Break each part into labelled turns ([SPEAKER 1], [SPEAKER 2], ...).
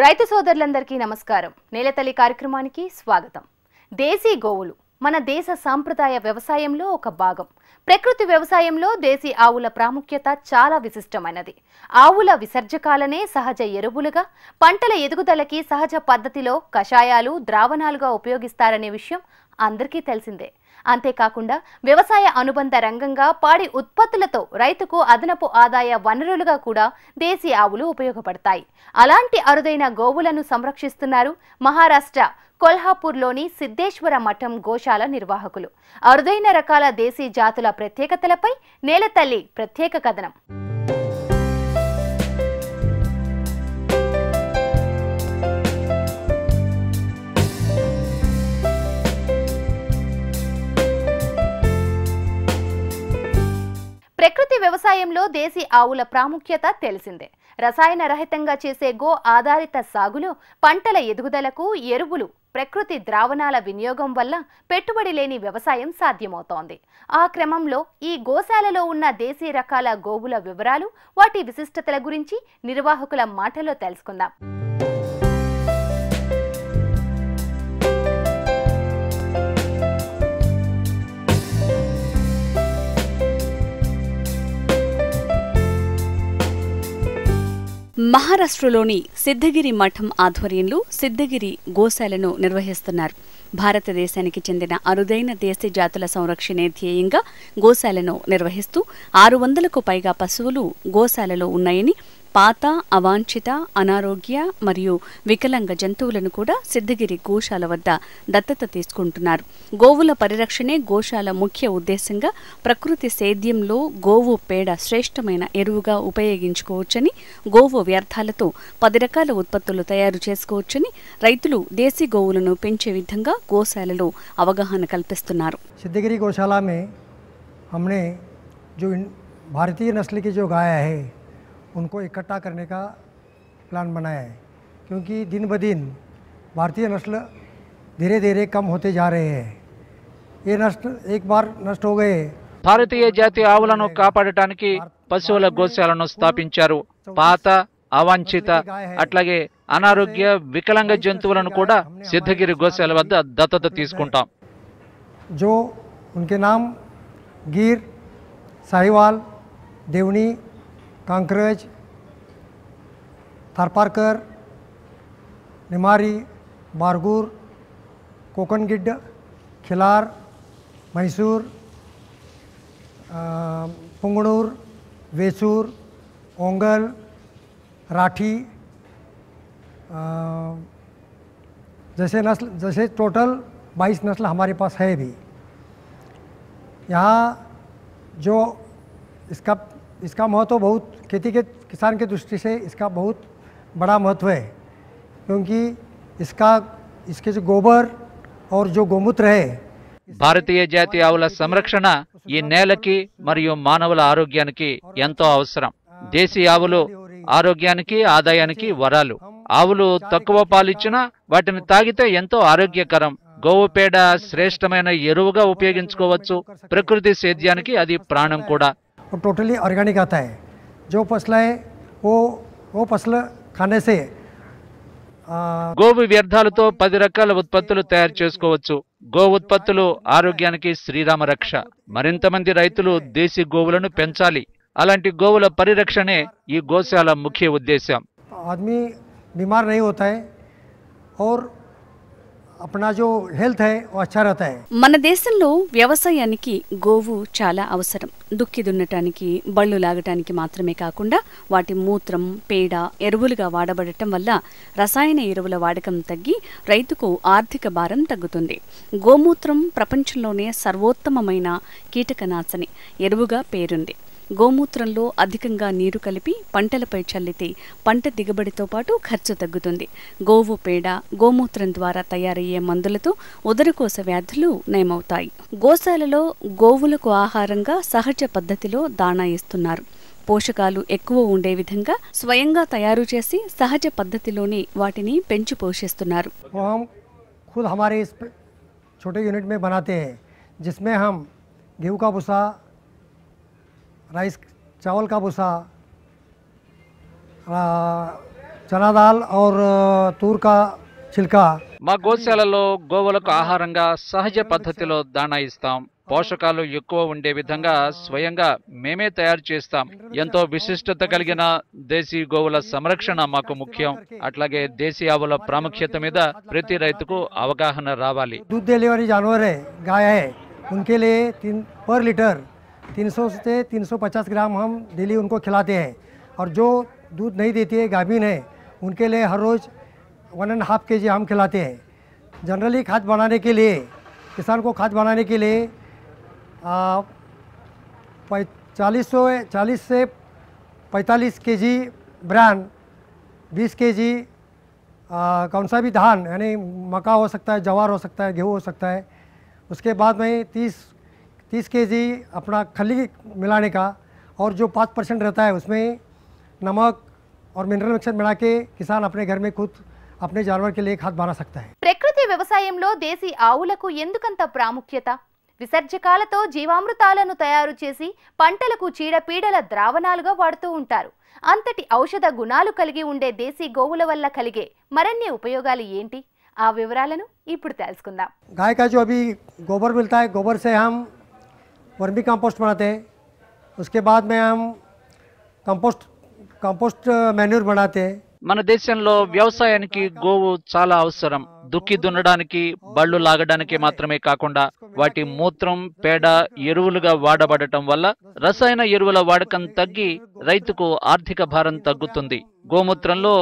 [SPEAKER 1] రైతు సోదరులందరికీ నమస్కారం నేలతల్లి కార్యక్రమానికి స్వాగతం దేశీ గోవులు మన దేశ సాంప్రదాయ వ్యవసాయంలో ఒక భాగం ప్రకృతి వ్యవసాయంలో దేశీ ఆవుల ప్రాముఖ్యత చాలా విశిష్టమైనది ఆవుల విసర్జకాలనే సహజ ఎరువులుగా పంటల ఎదుగుదలకి సహజ పద్ధతిలో కషాయాలు ద్రావణాలుగా ఉపయోగిస్తారనే విషయం అందరికీ తెలిసిందే అంతేకాకుండా వ్యవసాయ అనుబంధ రంగంగా పాడి ఉత్పత్తులతో రైతుకు అదనపు ఆదాయ వనరులుగా కూడా దేశీయ ఆవులు ఉపయోగపడతాయి అలాంటి అరుదైన గోవులను సంరక్షిస్తున్నారు మహారాష్ట్ర కొల్హాపూర్లోని సిద్ధేశ్వర మఠం గోశాల నిర్వాహకులు అరుదైన రకాల దేశీ జాతుల ప్రత్యేకతలపై నేలతల్లి ప్రత్యేక కథనం వ్యవసాయంలో దేశీ ఆవుల ప్రాముఖ్యత తెలిసిందే రసాయన రహితంగా చేసే గో ఆధారిత సాగులో పంటల ఎదుగుదలకు ఎరువులు ప్రకృతి ద్రావణాల వినియోగం వల్ల పెట్టుబడి లేని వ్యవసాయం సాధ్యమవుతోంది ఆ క్రమంలో ఈ గోశాలలో ఉన్న దేశీ రకాల గోవుల వివరాలు వాటి విశిష్టతల గురించి నిర్వాహకుల మాటలో తెలుసుకుందాం
[SPEAKER 2] మహారాష్ట్రలోని సిద్ధగిరి మఠం ఆధ్వర్యంలో సిద్ధగిరి గోశాలను నిర్వహిస్తున్నారు భారతదేశానికి చెందిన అరుదైన దేశీ జాతుల సంరక్షణే ధ్యేయంగా గోశాలను నిర్వహిస్తూ ఆరు వందలకు పైగా పశువులు గోశాలలో ఉన్నాయని పాత అవాంఛిత అనారోగ్య మరియు వికలాంగ జంతువులను కూడా సిద్ధగిరి గోశాల వద్ద దత్తత తీసుకుంటున్నారు గోవుల పరిరక్షణే గోశాల ముఖ్య ఉద్దేశంగా ప్రకృతి సేద్యంలో గోవు పేడ శ్రేష్టమైన ఎరువుగా ఉపయోగించుకోవచ్చని గోవు వ్యర్థాలతో పది రకాల ఉత్పత్తులు తయారు చేసుకోవచ్చని రైతులు దేశీ గోవులను పెంచే విధంగా గోశాలలో
[SPEAKER 3] అవగాహన కల్పిస్తున్నారు సిద్ధగిరి గోశాల భారతీయ हमने जो भारतीय उनको इकट्ठा करने का प्लान बनाया है क्योंकि दिन ब दिन भारतीय नस्ल धीरे धीरे कम होते जा रहे हैं ये नष्ट एक बार नष्ट हो गए
[SPEAKER 4] भारतीय जाति आवल का पशु गोशाल स्थापित पात अवांछित अट्ला अनारोग्य विकलांग जंतु सिद्धगी गोशाल वत्तकटा
[SPEAKER 3] जो उनके नाम गीर साहिवाल देवनी टांग्रज थारपारकर निमारी मारगूर कोकनगिड खिलार मैसूर पुंगणूर वेसूर ओंगल राठी जैसे नस्ल जैसे टोटल 22 नस्ल हमारे पास है भी यहाँ जो इसका इसका महत्व बहुत खेती के किसान के दृष्टि से इसका बहुत बड़ा महत्व है क्योंकि इसका इसके जो गोबर और जो गोमूत्र है
[SPEAKER 4] భారతీయ జాతి ఆవుల సంరక్షణ ఈ నేలకి మరియు మానవుల ఆరోగ్యానికి ఎంతో అవసరం దేశీ ఆవులు ఆరోగ్యానికి ఆదాయానికి వరాలు ఆవులు తక్కువ పాలిచ్చినా వాటిని తాగితే ఎంతో ఆరోగ్యకరం గోవు పేడ శ్రేష్టమైన ఎరువుగా ఉపయోగించుకోవచ్చు ప్రకృతి సేద్యానికి అది ప్రాణం కూడా
[SPEAKER 3] वो टोटली ऑर्गेनिक आता है जो है वो वो फसल खाने से
[SPEAKER 4] గోవు వ్యర్థాలతో పది రకాల ఉత్పత్తులు తయారు చేసుకోవచ్చు గో ఉత్పత్తులు ఆరోగ్యానికి శ్రీరామ రక్ష మరింత మంది రైతులు దేశీ గోవులను పెంచాలి అలాంటి గోవుల పరిరక్షణే ఈ గోశాల ముఖ్య ఉద్దేశం
[SPEAKER 3] ఆద్మీ బీమార్ నై హోతా ఔర్
[SPEAKER 2] మన దేశంలో వ్యవసాయానికి గోవు చాలా అవసరం దుక్కి దున్నటానికి బళ్ళు లాగటానికి మాత్రమే కాకుండా వాటి మూత్రం పేడ ఎరువులుగా వాడబడటం వల్ల రసాయన ఎరువుల వాడకం తగ్గి రైతుకు ఆర్థిక భారం తగ్గుతుంది గోమూత్రం ప్రపంచంలోనే సర్వోత్తమమైన కీటకనాశని ఎరువుగా పేరుంది గోమూత్రంలో అధికంగా నీరు కలిపి పంటలపై చల్లితే పంట దిగుబడితో పాటు ఖర్చు తగ్గుతుంది గోవు పేడ గోమూత్రం ద్వారా తయారయ్యే మందులతో ఉదరకోస వ్యాధులు నయమవుతాయి గోశాలలో గోవులకు ఆహారంగా సహజ పద్ధతిలో దాణా ఇస్తున్నారు పోషకాలు ఎక్కువ ఉండే విధంగా స్వయంగా తయారు చేసి సహజ
[SPEAKER 3] పద్ధతిలోనే వాటిని పెంచి పోషిస్తున్నారు छोटे यूनिट में बनाते हैं जिसमें हम गेहूं का भूसा రైస్ చావల్ का भूसा चना తూర్కా చిల్కా
[SPEAKER 4] మా గోశాలలో గోవులకు ఆహారంగా సహజ పద్ధతిలో దాణా ఇస్తాం పోషకాలు ఎక్కువ ఉండే విధంగా స్వయంగా మేమే తయారు చేస్తాం ఎంతో విశిష్టత కలిగిన దేశీ గోవుల సంరక్షణ మాకు ముఖ్యం అట్లాగే దేశీ ఆవుల ప్రాముఖ్యత మీద ప్రతి రైతుకు అవగాహన రావాలి
[SPEAKER 3] దూద్ డెలివరీ జనవరే గాయ ఉన్కే పర్ లీటర్ 300 से 350 ग्राम हम डेली उनको खिलाते हैं और जो दूध नहीं देती है गाभिन है उनके लिए हर रोज़ one and half K G हम खिलाते हैं जनरली खाद बनाने के लिए किसान को खाद बनाने के लिए चालीस सौ चालीस से पैंतालीस के जी ब्रांड बीस के जी कौन सा भी धान यानी मक्का हो सकता है जवार हो सकता है गेहूँ हो सकता है उसके बाद में तीस 30 केजी अपना खली मिलाने का और जो 5% रहता है उसमें नमक और मिनरल मिक्सचर मिलाकर किसान अपने घर में खुद अपने जानवर के लिए खाद बना सकता है
[SPEAKER 1] प्रकृति व्यवसाययमलो देसी आऊలకు ఎందుకంత ప్రాముఖ్యత విసర్జకళతో జీవామృతాలను తయారు చేసి పంటలకు చీడపీడల ద్రావణాలుగా వాడుతూ ఉంటారు అంతటి ఔషధ గుణాలు కలిగి ఉండే देसी గోవుల వల్ల కలిగే మరణ్య ఉపయోగాలు ఏంటి ఆ వివరాలను ఇప్పుడు తెలుసుకుందాం
[SPEAKER 3] గైకరాజు अभी गोबर मिलता है गोबर से हम वर्मी कंपोस्ट बनाते हैं उसके बाद में हम कंपोस्ट కంపోస్ట్ మెన్యూర్ బడాతే
[SPEAKER 4] మన దేశంలో వ్యవసాయానికి గోవు చాలా అవసరం దుక్కి దున్నడానికి బళ్ళు లాగడానికి మాత్రమే కాకుండా వాటి మూత్రం పేడ ఎరువులుగా వాడబడటం వల్ల రసాయన ఎరువుల వాడకం తగ్గి రైతుకు ఆర్థిక భారం తగ్గుతుంది గోమూత్రంలో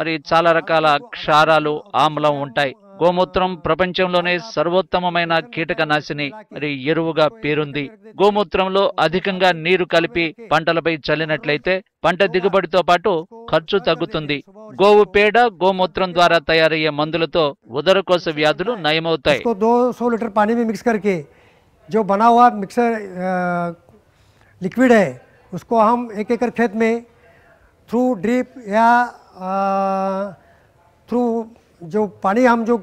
[SPEAKER 4] మరి చాలా రకాల క్షారాలు ఆమ్లం ఉంటాయి గోమూత్రం ప్రపంచంలోనే సర్వోత్తమమైన నాశిని మరి ఎరువుగా పేరుంది గోమూత్రంలో అధికంగా నీరు కలిపి పంటలపై చల్లినట్లయితే పంట దిగుబడితో పాటు ఖర్చు తగ్గుతుంది గోవు పేడ గోమూత్రం ద్వారా తయారయ్యే మందులతో ఉదరకోశ వ్యాధులు నయమవుతాయి
[SPEAKER 3] లీటర్ పానీ మిక్సర్ లిక్విడ్ హై उसको हम एक యా खेत थ्रू या थ्रू जो पानी हम जो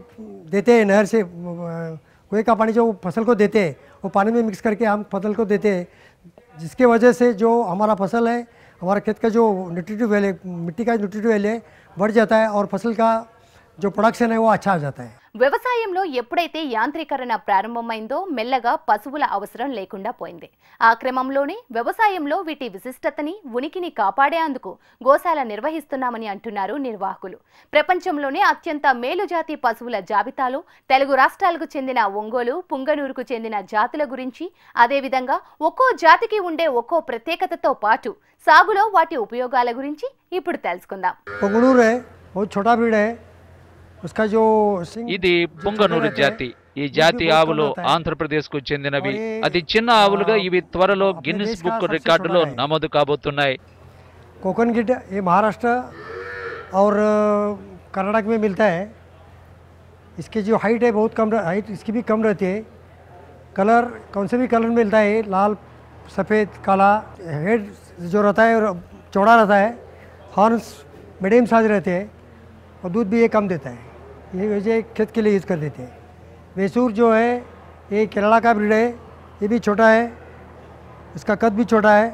[SPEAKER 3] देते हैं नहर से कुएँ का पानी जो फसल को देते हैं वो पानी में मिक्स करके हम फसल को देते हैं जिसके वजह से जो हमारा फसल है हमारा खेत का जो न्यूट्रिटिव वैल्यू मिट्टी का न्यूट्रिटिव वैल्यू बढ़ जाता है और फसल का जो प्रोडक्शन है वो अच्छा आ जाता है
[SPEAKER 1] వ్యవసాయంలో ఎప్పుడైతే యాంత్రీకరణ ప్రారంభమైందో మెల్లగా పశువుల అవసరం లేకుండా పోయింది ఆ క్రమంలోనే వ్యవసాయంలో వీటి విశిష్టతని ఉనికిని కాపాడేందుకు గోశాల నిర్వహిస్తున్నామని అంటున్నారు నిర్వాహకులు ప్రపంచంలోనే అత్యంత మేలుజాతి పశువుల జాబితాలో తెలుగు రాష్ట్రాలకు చెందిన ఒంగోలు పుంగనూరుకు చెందిన జాతుల గురించి అదేవిధంగా ఒక్కో జాతికి ఉండే ఒక్కో ప్రత్యేకతతో పాటు సాగులో వాటి ఉపయోగాల గురించి ఇప్పుడు తెలుసుకుందాం
[SPEAKER 3] उसका जो
[SPEAKER 4] ఇది పుంగనూరు జాతి ఈ జాతి ఆవులు ఆంధ్రప్రదేశ్కు చెందినవి అతి చిన్న ఆవులుగా ఇవి త్వరలో గిన్నిస్ బుక్ రికార్డులో నమోదు కాబోతున్నాయి
[SPEAKER 3] कोकन गिड ये महाराष्ट्र और कर्नाटक में मिलता है इसकी जो हाइट है बहुत कम हाइट इसकी भी कम रहती है कलर कौन से भी कलर मिलता है लाल सफ़ेद काला हेड जो रहता है और चौड़ा रहता है हॉर्न्स मीडियम साइज रहते हैं और दूध भी ये कम देता है ये वैसे खेत के लिए यूज़ कर लेते हैं मैसूर जो है ये केरला का ब्रीड है ये भी छोटा है इसका कद भी छोटा है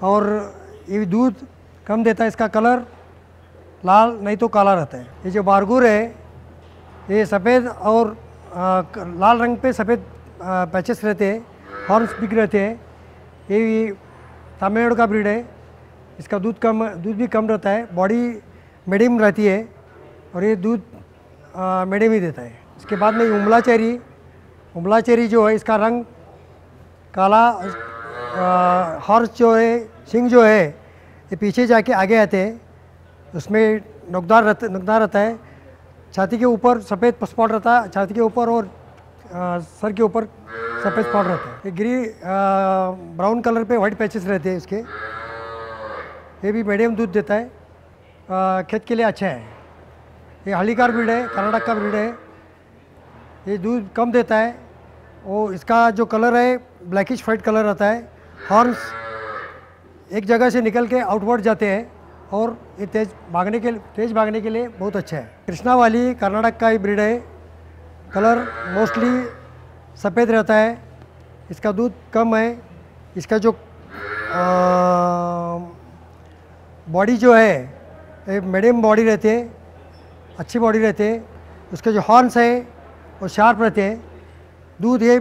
[SPEAKER 3] और ये दूध कम देता है इसका कलर लाल नहीं तो काला रहता है ये जो बारगुर है ये सफ़ेद और आ, लाल रंग पे सफ़ेद पैचेस रहते हैं हॉर्न्स बिक रहते हैं ये भी तमिलनाडु का ब्रीड है इसका दूध कम दूध भी कम रहता है बॉडी मीडियम रहती है और ये दूध मेडे भी देता है इसके बाद में उमला चेरी उमला चेरी जो है इसका रंग काला हॉर्स जो है सिंग जो है ये पीछे जाके आगे आते हैं उसमें नुकदार रहता नुकदार रहता है छाती के ऊपर सफ़ेद स्पॉट रहता है छाती के ऊपर और आ, सर के ऊपर सफ़ेद स्पॉट रहता है ये ग्री ब्राउन कलर पे वाइट पैचेस रहते हैं इसके ये भी मीडियम दूध देता है आ, खेत के लिए अच्छा है ये हलिकार ब्रीड है कर्नाटक का ब्रीड है ये दूध कम देता है और इसका जो कलर है ब्लैकिश वाइट कलर रहता है हॉर्न्स एक जगह से निकल के आउटवर्ड जाते हैं और ये तेज भागने के तेज भागने के लिए बहुत अच्छा है कृष्णा वाली कर्नाटक का ही ब्रीड है कलर मोस्टली सफ़ेद रहता है इसका दूध कम है इसका जो बॉडी जो है मीडियम बॉडी रहती है अच्छी बॉडी रहते उसके जो हॉर्न्स है वो शार्प रहते हैं दूध ये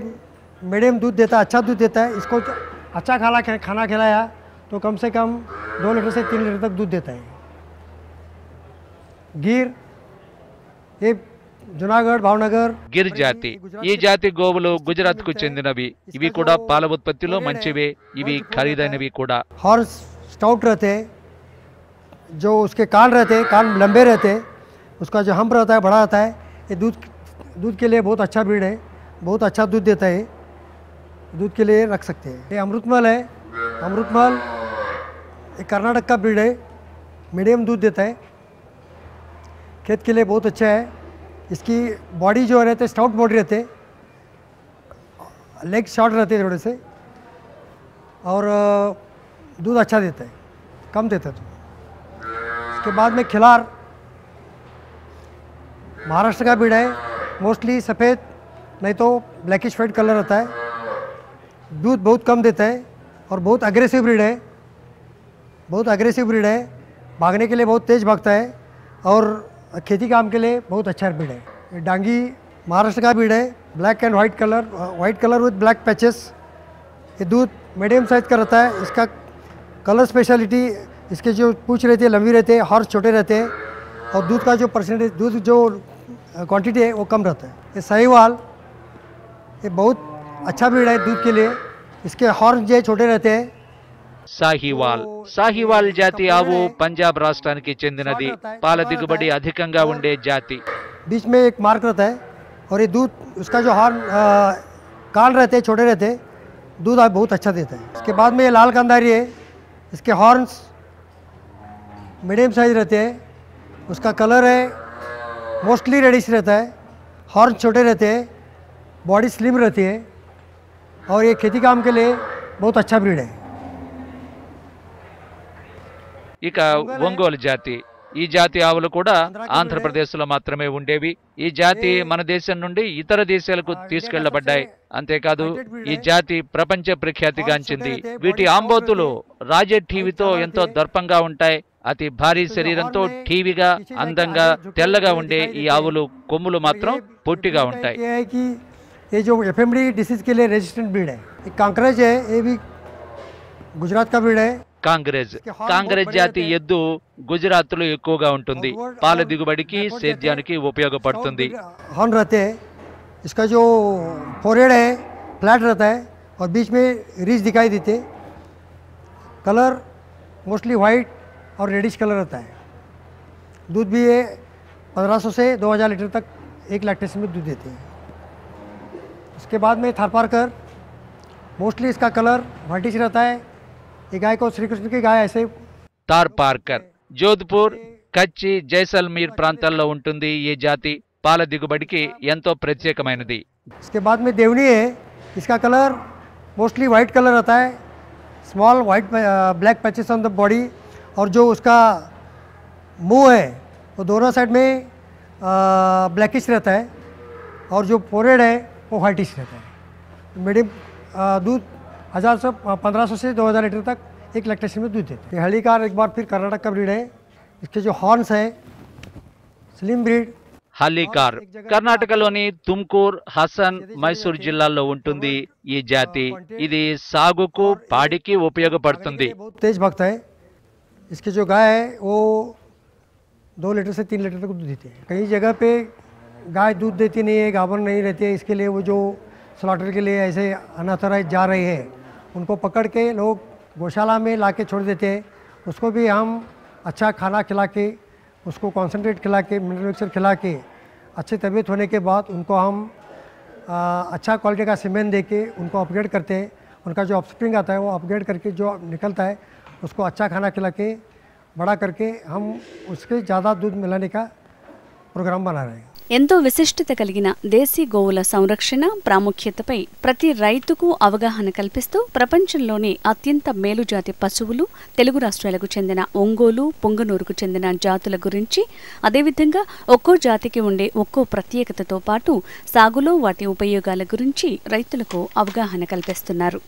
[SPEAKER 3] मीडियम दूध देता है अच्छा दूध देता है इसको अच्छा खाना खाना खिलाया तो कम से कम दो लीटर से तीन लीटर तक दूध देता है गिर ये जूनागढ़ भावनगर
[SPEAKER 4] गिर जाति ये जाति गोवल गुजरात को चंदन भी కూడా పాల ఉత్పత్తిలో మంచివే ఇవి ఖరీదైనవి
[SPEAKER 3] रहते जो उसके कान रहते कान लंबे रहते उसका जो हम्प रहता है बड़ा आता है ये दूध दूध के लिए बहुत अच्छा ब्रीड है बहुत अच्छा दूध देता है दूध के लिए रख सकते हैं ये अमृतमल है अमृतमल ये कर्नाटक का ब्रीड है मीडियम दूध देता है खेत के लिए बहुत अच्छा है इसकी बॉडी जो रहते स्टाउट बॉडी रहते लेग शॉर्ट रहते थोड़े से और दूध अच्छा देता है कम देता है तो उसके बाद में खिलार महाराष्ट्र का बीड़ा है मोस्टली सफ़ेद नहीं तो ब्लैकिश वाइट कलर रहता है दूध बहुत कम देता है और बहुत अग्रेसिव ब्रीड है बहुत अग्रेसिव ब्रीड है भागने के लिए बहुत तेज़ भागता है और खेती काम के लिए बहुत अच्छा ब्रीड है डांगी महाराष्ट्र का ब्रीड है black and white colour white colour with black patches ये दूध मीडियम साइज का रहता है इसका कलर स्पेशलिटी इसके जो पूछ रहते हैं लंबी रहते हैं हॉर्स छोटे रहते हैं और दूध का जो परसेंटेज दूध जो क्वांटिटी है वो कम रहता है ये सहीवाल ये बहुत अच्छा ब्रीड है दूध के लिए इसके हॉर्न जो छोटे रहते हैं
[SPEAKER 4] साहिवाल సాహివాల్ జాతి ఆవు పంజాబ్ రాష్ట్రానికి చెందినది పాల पाल दिगड़ी अधिक जाति
[SPEAKER 3] बीच में एक मार्क रहता है और ये दूध उसका जो हॉर्न काल रहते हैं छोटे रहते दूध आप बहुत अच्छा देता है इसके बाद में ये लाल कंदारी है इसके हॉर्न्स मीडियम साइज रहते हैं उसका कलर है मोस्टली रेडिश रहता है हॉर्न छोटे रहते हैं बॉडी स्लिम रहती है और ये खेती काम के लिए बहुत अच्छा ब्रीड है
[SPEAKER 4] ఇక ఒంగోలు జాతి ఈ జాతి ఆవులు కూడా ఆంధ్రప్రదేశ్లో మాత్రమే ఉండేవి ఈ జాతి మన దేశం నుండి ఇతర దేశాలకు తీసుకెళ్లబడ్డాయి అంతేకాదు ఈ జాతి ప్రపంచ ప్రఖ్యాతిగాంచింది వీటి ఆంబోతులు రాజే టీవీతో ఎంతో దర్పంగా ఉంటాయి అతి భారీ శరీరంతో టీవీగా అందంగా తెల్లగా ఉండే ఈ ఆవులు కొమ్ములు మాత్రం పొట్టిగా ఉంటాయి ये जो కాంగ్రెస్ కాంగ్రెస్ జాతి ఎద్దు గుజరాత్ లో ఎక్కువగా ఉంటుంది పాల దిగుబడికి సేద్యానికి ఉపయోగపడుతుంది
[SPEAKER 3] इसका जो फोरेड है फ्लैट रहता है और बीच में रिज दिखाई देते कलर मोस्टली वाइट और रेडिश कलर रहता है दूध भी ये 1500 से 2000 लीटर तक एक लैक्टेशन में दूध देते हैं उसके बाद में थारपारकर मोस्टली इसका कलर वाइटिश रहता है ये गाय को श्री कृष्ण की गाय ऐसे
[SPEAKER 4] తార్ పార్కర్ जोधपुर कच्ची जैसलमीर ప్రాంతాల్లో ये जाति పాల దిగుబడికి ఎంతో ప్రత్యేకమైనది
[SPEAKER 3] इसके बाद में देवनी है इसका कलर मोस्टली वाइट कलर रहता है small white black patches on the body और जो उसका मुंह है वो दोनों साइड में ब्लैकिश uh, रहता है और जो फोरेड है वो व्हाइटिश रहता है मीडियम uh, दूध हज़ार सौ uh, पंद्रह सौ से दो हज़ार लीटर तक एक लैक्टेशन में दूध देते हैं हेलीकार कार एक बार फिर कर्नाटक का ब्रीड है इसके जो हॉर्नस है स्लिम ब्रीड
[SPEAKER 4] హల్లికార్ कर्नाटक लुमकूर हसन मैसूर జిల్లాల్లో ఉంటుంది ఈ జాతి
[SPEAKER 3] तेज भक्त है इसके इसकी जो गाय है वो दो लीटर से तीन लीटर तक दूध देती है कई जगह पे गाय दूध देती नहीं है गाभर नहीं रहती है इसके लिए वो जो स्लॉटर के लिए ऐसे अनाथराइज जा रहे हैं उनको पकड़ के लोग गौशाला में ला छोड़ देते हैं उसको भी हम अच्छा खाना खिला के उसको कॉन्सेंट्रेट खिला के मिनरल मिक्सर खिला के अच्छी तबीयत होने के बाद उनको हम आ, अच्छा क्वालिटी का सीमेंट दे के उनको अपग्रेड करते हैं उनका जो अपस्प्रिंग आता है वो अपग्रेड करके जो निकलता है उसको अच्छा खाना खिला के बड़ा करके हम उसके ज़्यादा दूध मिलाने का प्रोग्राम बना रहे हैं
[SPEAKER 2] ఎంతో విశిష్టత కలిగిన దేశీ గోవుల సంరక్షణ ప్రాముఖ్యతపై ప్రతి రైతుకు అవగాహన కల్పిస్తూ ప్రపంచంలోని అత్యంత మేలుజాతి పశువులు తెలుగు రాష్ట్రాలకు చెందిన ఒంగోలు పొంగనూరుకు చెందిన జాతుల గురించి అదేవిధంగా ఒక్కో జాతికి ఉండే ఒక్కో ప్రత్యేకతతో పాటు సాగులో వాటి ఉపయోగాల గురించి రైతులకు అవగాహన కల్పిస్తున్నారు